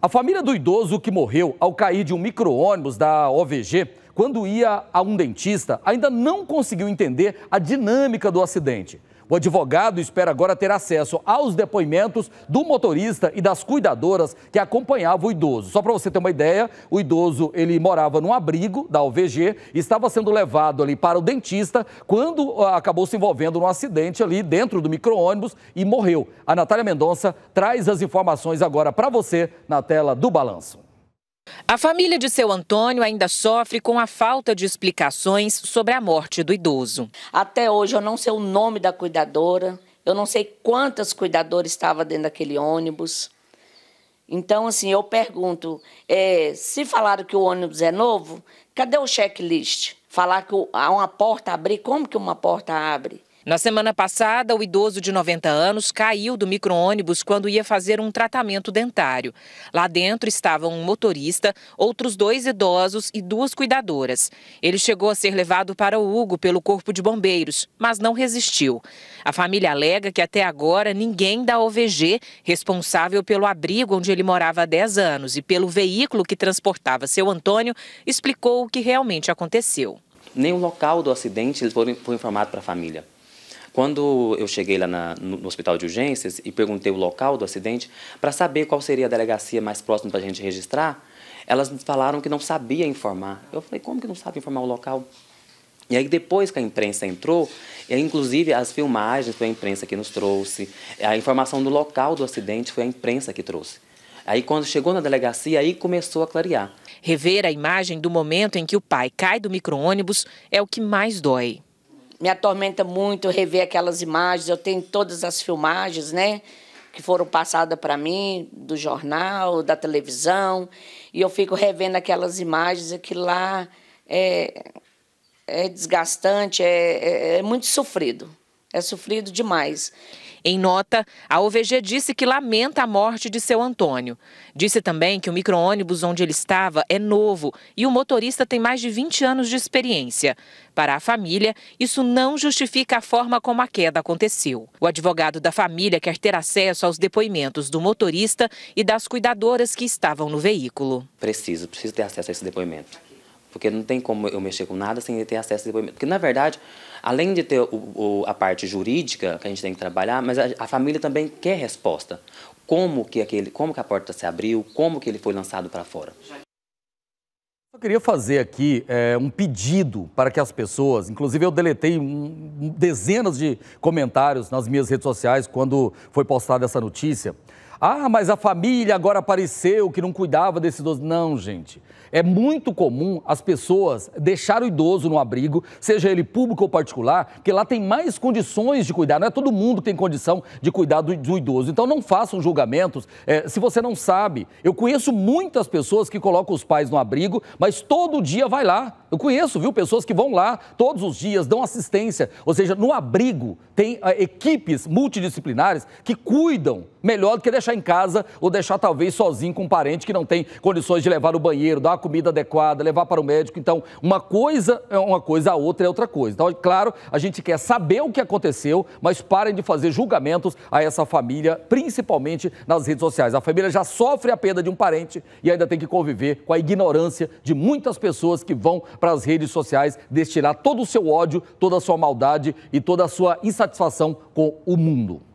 A família do idoso que morreu ao cair de um micro-ônibus da OVG, quando ia a um dentista, ainda não conseguiu entender a dinâmica do acidente. O advogado espera agora ter acesso aos depoimentos do motorista e das cuidadoras que acompanhavam o idoso. Só para você ter uma ideia, o idoso ele morava num abrigo da UVG, estava sendo levado ali para o dentista quando ah, acabou se envolvendo num acidente ali dentro do micro-ônibus e morreu. A Natália Mendonça traz as informações agora para você na tela do Balanço. A família de seu Antônio ainda sofre com a falta de explicações sobre a morte do idoso. Até hoje eu não sei o nome da cuidadora, eu não sei quantas cuidadoras estavam dentro daquele ônibus. Então, assim, eu pergunto: é, se falaram que o ônibus é novo, cadê o checklist? Falar que há uma porta abrir, como que uma porta abre? Na semana passada, o idoso de 90 anos caiu do micro-ônibus quando ia fazer um tratamento dentário. Lá dentro estavam um motorista, outros dois idosos e duas cuidadoras. Ele chegou a ser levado para o Hugo pelo Corpo de Bombeiros, mas não resistiu. A família alega que até agora ninguém da OVG, responsável pelo abrigo onde ele morava há 10 anos e pelo veículo que transportava seu Antônio, explicou o que realmente aconteceu. Nem o local do acidente eles foram, foi informado para a família. Quando eu cheguei lá na, no hospital de urgências e perguntei o local do acidente, para saber qual seria a delegacia mais próxima para a gente registrar, elas falaram que não sabia informar. Eu falei, como que não sabe informar o local? E aí depois que a imprensa entrou, inclusive as filmagens foi a imprensa que nos trouxe, a informação do local do acidente foi a imprensa que trouxe. Aí quando chegou na delegacia, aí começou a clarear. Rever a imagem do momento em que o pai cai do micro-ônibus é o que mais dói me atormenta muito rever aquelas imagens. Eu tenho todas as filmagens, né? Que foram passadas para mim, do jornal, da televisão. E eu fico revendo aquelas imagens, aquilo lá é, é desgastante, é, é, é muito sofrido. É sofrido demais. Em nota, a OVG disse que lamenta a morte de seu Antônio. Disse também que o micro-ônibus onde ele estava é novo e o motorista tem mais de 20 anos de experiência. Para a família, isso não justifica a forma como a queda aconteceu. O advogado da família quer ter acesso aos depoimentos do motorista e das cuidadoras que estavam no veículo. Preciso, preciso ter acesso a esse depoimento. Porque não tem como eu mexer com nada sem ter acesso a depoimento. Porque, na verdade, além de ter o, o, a parte jurídica que a gente tem que trabalhar, mas a, a família também quer resposta. Como que, aquele, como que a porta se abriu, como que ele foi lançado para fora. Eu queria fazer aqui é, um pedido para que as pessoas, inclusive eu deletei um, dezenas de comentários nas minhas redes sociais quando foi postada essa notícia. Ah, mas a família agora apareceu que não cuidava desse idoso. Não, gente. É muito comum as pessoas deixar o idoso no abrigo, seja ele público ou particular, porque lá tem mais condições de cuidar. Não é todo mundo que tem condição de cuidar do, do idoso. Então não façam julgamentos é, se você não sabe. Eu conheço muitas pessoas que colocam os pais no abrigo, mas todo dia vai lá eu conheço, viu, pessoas que vão lá todos os dias, dão assistência. Ou seja, no abrigo tem ah, equipes multidisciplinares que cuidam melhor do que deixar em casa ou deixar talvez sozinho com um parente que não tem condições de levar no banheiro, dar a comida adequada, levar para o médico. Então, uma coisa é uma coisa, a outra é outra coisa. Então, claro, a gente quer saber o que aconteceu, mas parem de fazer julgamentos a essa família, principalmente nas redes sociais. A família já sofre a perda de um parente e ainda tem que conviver com a ignorância de muitas pessoas que vão para as redes sociais, destilar todo o seu ódio, toda a sua maldade e toda a sua insatisfação com o mundo.